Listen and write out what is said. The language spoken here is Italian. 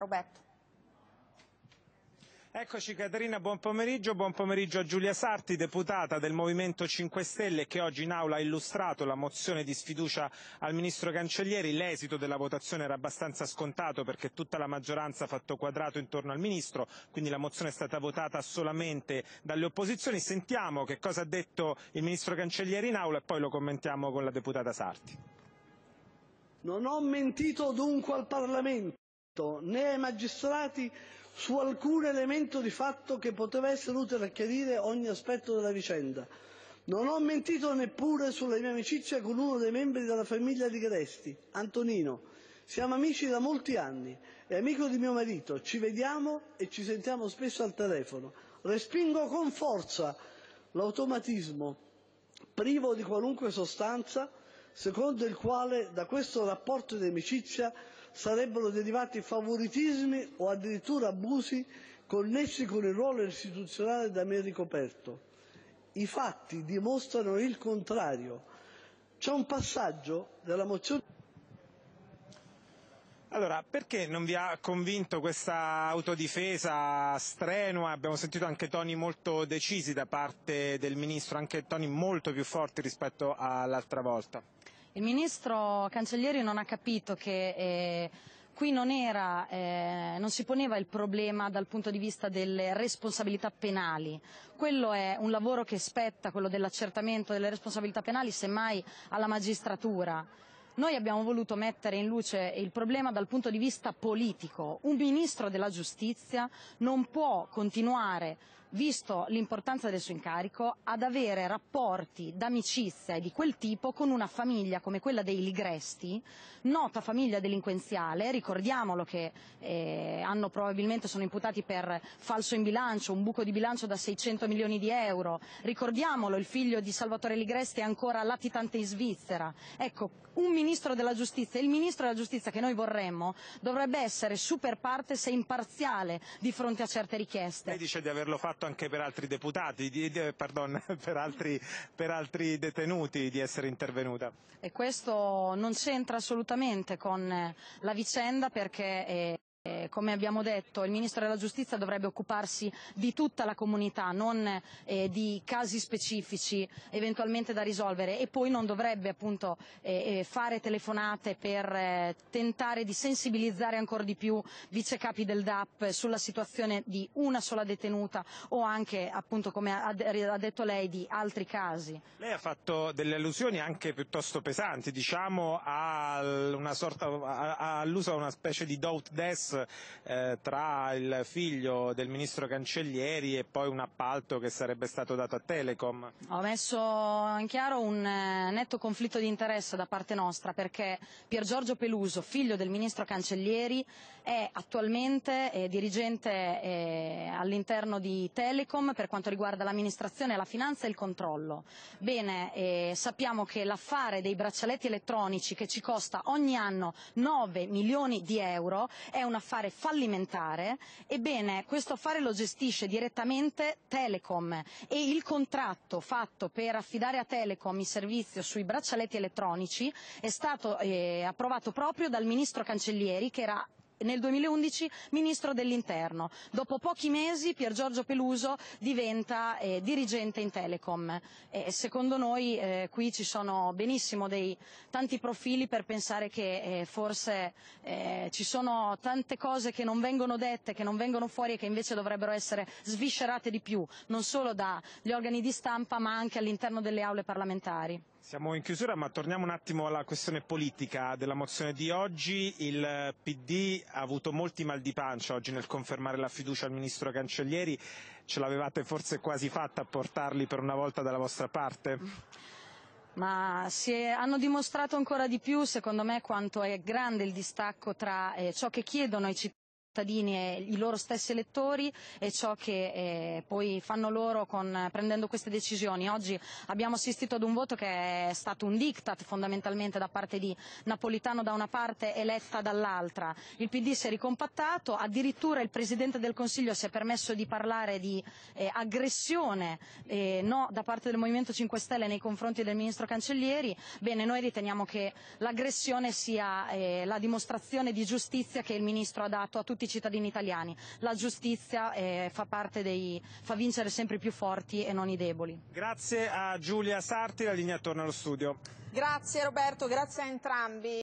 Roberto. Eccoci Caterina, buon pomeriggio, buon pomeriggio a Giulia Sarti, deputata del Movimento 5 Stelle che oggi in aula ha illustrato la mozione di sfiducia al Ministro Cancellieri. L'esito della votazione era abbastanza scontato perché tutta la maggioranza ha fatto quadrato intorno al Ministro, quindi la mozione è stata votata solamente dalle opposizioni. Sentiamo che cosa ha detto il Ministro Cancellieri in aula e poi lo commentiamo con la deputata Sarti. Non ho mentito dunque al Parlamento né ai magistrati su alcun elemento di fatto che poteva essere utile a chiarire ogni aspetto della vicenda. Non ho mentito neppure sulla mia amicizia con uno dei membri della famiglia di Ligresti, Antonino. Siamo amici da molti anni. È amico di mio marito. Ci vediamo e ci sentiamo spesso al telefono. Respingo con forza l'automatismo privo di qualunque sostanza secondo il quale da questo rapporto di amicizia sarebbero derivati favoritismi o addirittura abusi connessi con il ruolo istituzionale da me ricoperto. I fatti dimostrano il contrario. C'è un passaggio della mozione... Allora, perché non vi ha convinto questa autodifesa strenua? Abbiamo sentito anche toni molto decisi da parte del Ministro, anche toni molto più forti rispetto all'altra volta. Il ministro Cancellieri non ha capito che eh, qui non, era, eh, non, si poneva il problema dal punto di vista delle responsabilità penali. Quello è un lavoro che spetta, quello dell'accertamento delle responsabilità penali, semmai alla magistratura. Noi abbiamo voluto mettere in luce il problema dal punto di vista politico. Un ministro della giustizia non può continuare visto l'importanza del suo incarico, ad avere rapporti d'amicizia e di quel tipo con una famiglia come quella dei Ligresti, nota famiglia delinquenziale, ricordiamolo che eh, hanno, probabilmente sono imputati per falso in bilancio, un buco di bilancio da 600 milioni di euro, ricordiamolo il figlio di Salvatore Ligresti è ancora latitante in Svizzera. Ecco, un ministro della giustizia, il ministro della giustizia che noi vorremmo dovrebbe essere super parte se imparziale di fronte a certe richieste fatto certo anche per altri deputati, di, di, pardon, per, altri, per altri, detenuti di essere intervenuta. E questo non c'entra assolutamente con la vicenda perché eh, eh, come abbiamo detto il Ministro della Giustizia dovrebbe occuparsi di tutta la comunità, non eh, di casi specifici eventualmente da risolvere e poi non dovrebbe appunto eh, eh fare telefonate per eh, tentare di sensibilizzare ancora di più vice capi del DAP sulla situazione di una sola detenuta o anche appunto come ha, ha detto lei di altri casi. Lei ha fatto delle allusioni anche piuttosto pesanti diciamo all'uso di una specie di doubt desk eh, tra il figlio del ministro Cancellieri e poi un appalto che sarebbe stato dato a Telecom. Ho messo in chiaro un eh, netto conflitto di interesse da parte nostra perché Pier Giorgio Peluso, figlio del ministro Cancellieri, è attualmente eh, dirigente all'interno di Telecom per quanto riguarda l'amministrazione, la finanza e il controllo. Bene, sappiamo che l'affare dei braccialetti elettronici che ci costa ogni anno 9 milioni di euro è un affare affare fallimentare, ebbene questo affare lo gestisce direttamente Telecom e il contratto fatto per affidare a Telecom il servizio sui braccialetti elettronici è stato eh, approvato proprio dal ministro Cancellieri che era nel 2011 ministro dell'interno. Dopo pochi mesi Piergiorgio Peluso diventa eh, dirigente in Telecom. E secondo noi eh, qui ci sono benissimo dei tanti profili per pensare che eh, forse eh, ci sono tante cose che non vengono dette, che non vengono fuori e che invece dovrebbero essere sviscerate di più, non solo dagli organi di stampa ma anche all'interno delle aule parlamentari. Siamo in chiusura, ma torniamo un attimo alla questione politica della mozione di oggi. Il PD ha avuto molti mal di pancia oggi nel confermare la fiducia al ministro Cancellieri. Ce l'avevate forse quasi fatta a portarli per una volta dalla vostra parte? ma è, hanno dimostrato ancora di più, secondo me, quanto è grande il distacco tra eh, ciò che chiedono i cittadini cittadini e i loro stessi elettori e ciò che eh, poi fanno loro con, prendendo queste decisioni. Oggi abbiamo assistito ad un voto che è stato un diktat fondamentalmente da parte di Napolitano da una parte e Letta dall'altra. Il PD si è ricompattato, addirittura il Presidente del Consiglio si è permesso di parlare di eh, aggressione eh, no, da parte del Movimento 5 Stelle nei confronti del Ministro Cancellieri. Bene, noi riteniamo che l'aggressione sia eh, la dimostrazione di giustizia che il Ministro ha dato a tutti i cittadini italiani. La giustizia eh, fa, dei, fa, vincere sempre più forti e non i deboli. Grazie a Giulia Sarti, la linea torna allo studio. Grazie Roberto, grazie a entrambi.